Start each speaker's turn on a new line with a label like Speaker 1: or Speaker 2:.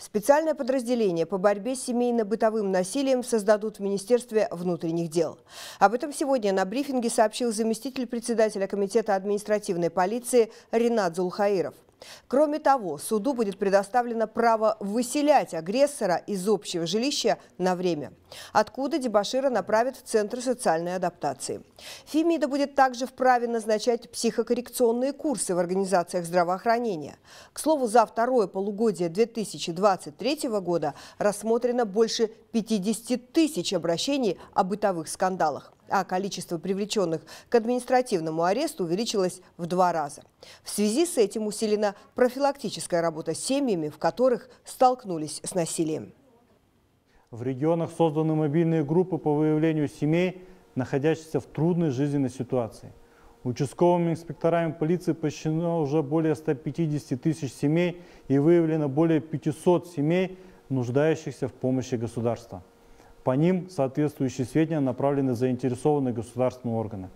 Speaker 1: Специальное подразделение по борьбе с семейно-бытовым насилием создадут в Министерстве внутренних дел. Об этом сегодня на брифинге сообщил заместитель председателя Комитета административной полиции Ренат Зулхаиров. Кроме того, суду будет предоставлено право выселять агрессора из общего жилища на время, откуда дебашира направят в Центр социальной адаптации. Фемида будет также вправе назначать психокоррекционные курсы в организациях здравоохранения. К слову, за второе полугодие 2023 года рассмотрено больше 50 тысяч обращений о бытовых скандалах а количество привлеченных к административному аресту увеличилось в два раза. В связи с этим усилена профилактическая работа с семьями, в которых столкнулись с насилием.
Speaker 2: В регионах созданы мобильные группы по выявлению семей, находящихся в трудной жизненной ситуации. Участковыми инспекторами полиции посчитано уже более 150 тысяч семей и выявлено более 500 семей, нуждающихся в помощи государства. По ним соответствующие сведения направлены заинтересованные государственные органы.